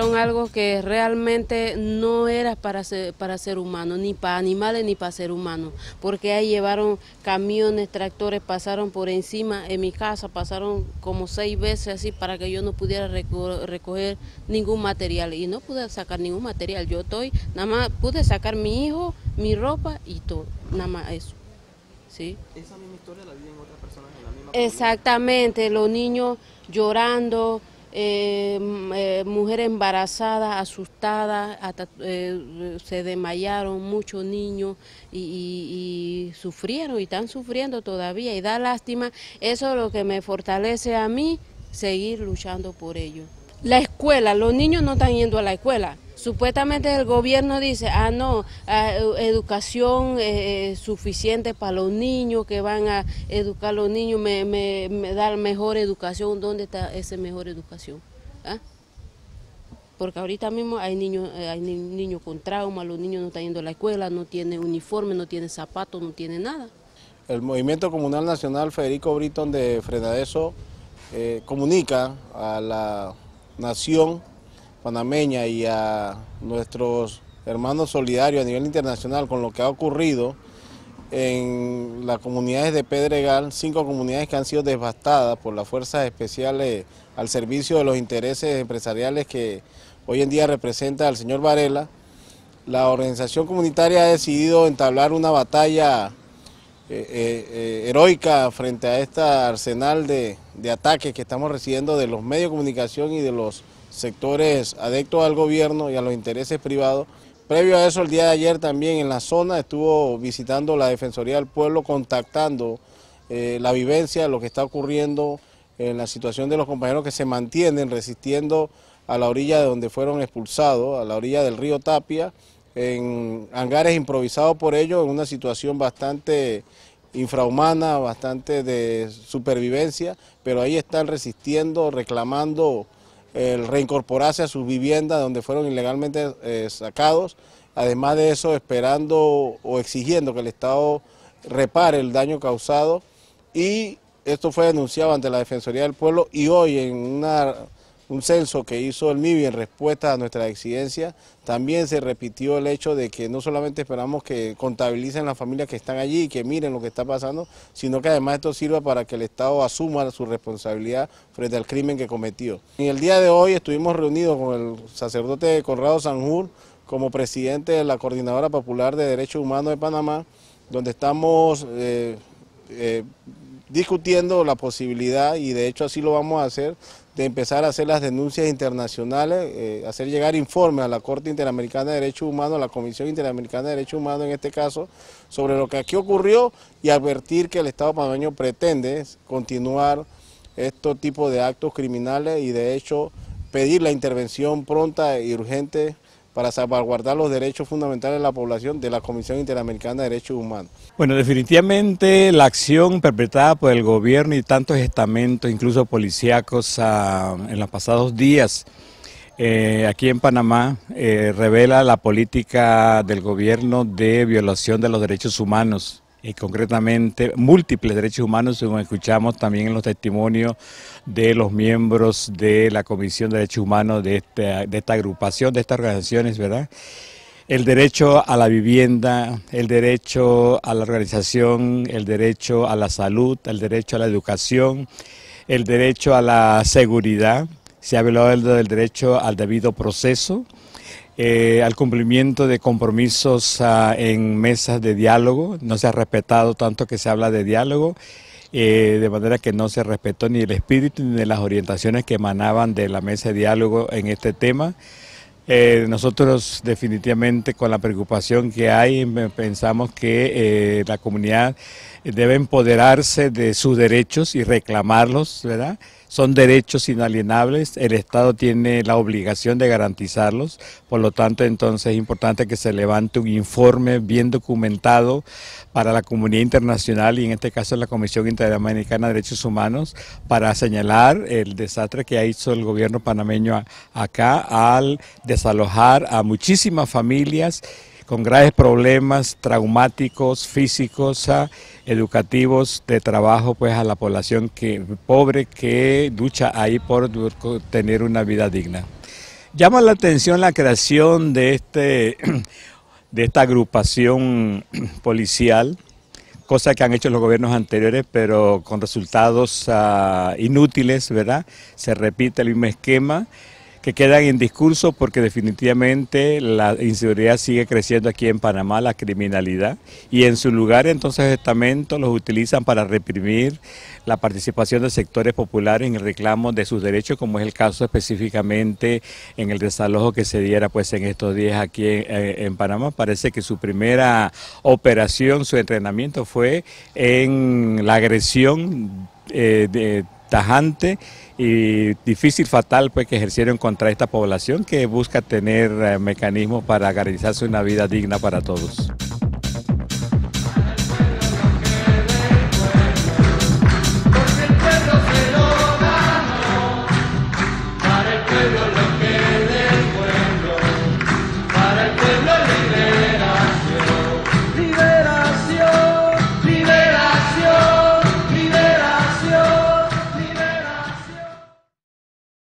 algo que realmente no era para ser, para ser humano, ni para animales ni para ser humano, porque ahí llevaron camiones, tractores, pasaron por encima en mi casa, pasaron como seis veces así para que yo no pudiera recoger ningún material y no pude sacar ningún material. Yo estoy, nada más pude sacar mi hijo, mi ropa y todo, nada más eso. Esa misma historia la viven otras personas en la misma Exactamente, los niños llorando Em, eh, mujeres embarazadas, asustadas, eh, se desmayaron muchos niños y, y, sufrieron y están sufriendo todavía y da lástima. Eso es lo que me fortalece a mí, seguir luchando por ello. La escuela, los niños no están yendo a la escuela. Supuestamente el gobierno dice, ah, no, ah, educación eh, eh, suficiente para los niños, que van a educar a los niños, me, me, dar mejor educación. ¿Dónde está esa mejor educación? ¿Ah? Porque ahorita mismo hay niños, eh, hay niños con trauma, los niños no están yendo a la escuela, no tienen uniforme, no tienen zapatos, no tienen nada. El Movimiento Comunal Nacional Federico Britton de Frenadeso eh, comunica a la nación panameña y a nuestros hermanos solidarios a nivel internacional con lo que ha ocurrido en las comunidades de Pedregal, cinco comunidades que han sido devastadas por las fuerzas especiales al servicio de los intereses empresariales que hoy en día representa el señor Varela. La organización comunitaria ha decidido entablar una batalla eh, eh, eh, heroica frente a este arsenal de ataques que estamos recibiendo de los medios de comunicación y de los sectores adectos al gobierno y a los intereses privados. Previo a eso, el día de ayer también en la zona estuvo visitando la Defensoría del Pueblo, contactando eh, la vivencia, de lo que está ocurriendo en eh, la situación de los compañeros que se mantienen resistiendo a la orilla de donde fueron expulsados, a la orilla del río Tapia, en hangares improvisados por ellos, en una situación bastante infrahumana, bastante de supervivencia, pero ahí están resistiendo, reclamando el reincorporarse a sus viviendas donde fueron ilegalmente eh, sacados, además de eso esperando o exigiendo que el Estado repare el daño causado y esto fue denunciado ante la Defensoría del Pueblo y hoy en una un censo que hizo el MIBI en respuesta a nuestra exigencia, también se repitió el hecho de que no solamente esperamos que contabilicen las familias que están allí y que miren lo que está pasando, sino que además esto sirva para que el Estado asuma su responsabilidad frente al crimen que cometió. En el día de hoy estuvimos reunidos con el sacerdote Conrado Sanjur como presidente de la Coordinadora Popular de Derechos Humanos de Panamá, donde estamos... Eh, eh, discutiendo la posibilidad, y de hecho así lo vamos a hacer, de empezar a hacer las denuncias internacionales, eh, hacer llegar informes a la Corte Interamericana de Derechos Humanos, a la Comisión Interamericana de Derechos Humanos en este caso, sobre lo que aquí ocurrió y advertir que el Estado panameño pretende continuar estos tipos de actos criminales y de hecho pedir la intervención pronta y urgente para salvaguardar los derechos fundamentales de la población de la Comisión Interamericana de Derechos Humanos. Bueno, definitivamente la acción perpetrada por el gobierno y tantos estamentos, incluso policíacos, ah, en los pasados días eh, aquí en Panamá eh, revela la política del gobierno de violación de los derechos humanos y concretamente múltiples derechos humanos, según escuchamos también en los testimonios de los miembros de la Comisión de Derechos Humanos de esta, de esta agrupación, de estas organizaciones, ¿verdad? el derecho a la vivienda, el derecho a la organización, el derecho a la salud, el derecho a la educación, el derecho a la seguridad, se ha hablado del derecho al debido proceso, eh, al cumplimiento de compromisos ah, en mesas de diálogo. No se ha respetado tanto que se habla de diálogo, eh, de manera que no se respetó ni el espíritu ni las orientaciones que emanaban de la mesa de diálogo en este tema. Eh, nosotros definitivamente con la preocupación que hay em, pensamos que la comunidad debe empoderarse de sus derechos y reclamarlos, ¿verdad? Son derechos inalienables, el Estado tiene la obligación de garantizarlos, por lo tanto entonces es importante que se levante un informe bien documentado para la comunidad internacional y en este caso la Comisión Interamericana de Derechos Humanos para señalar el desastre que ha hecho el gobierno panameño acá al desalojar a muchísimas familias con graves problemas traumáticos, físicos, ah, educativos, de trabajo, pues a la población que, pobre que lucha ahí por tener una vida digna. Llama la atención la creación de, este, de esta agrupación policial, cosa que han hecho los gobiernos anteriores, pero con resultados ah, inútiles, ¿verdad? Se repite el mismo esquema que quedan en discurso porque definitivamente la inseguridad sigue creciendo aquí en Panamá, la criminalidad, y en su lugar entonces estamentos los utilizan para reprimir la participación de sectores populares en el reclamo de sus derechos, como es el caso específicamente en el desalojo que se diera pues en estos días aquí en, eh, Panamá. Parece que su primera operación, su entrenamiento fue en la agresión eh, de, tajante y difícil, fatal, pues que ejercieron contra esta población que busca tener eh, mecanismos para garantizarse una vida digna para todos.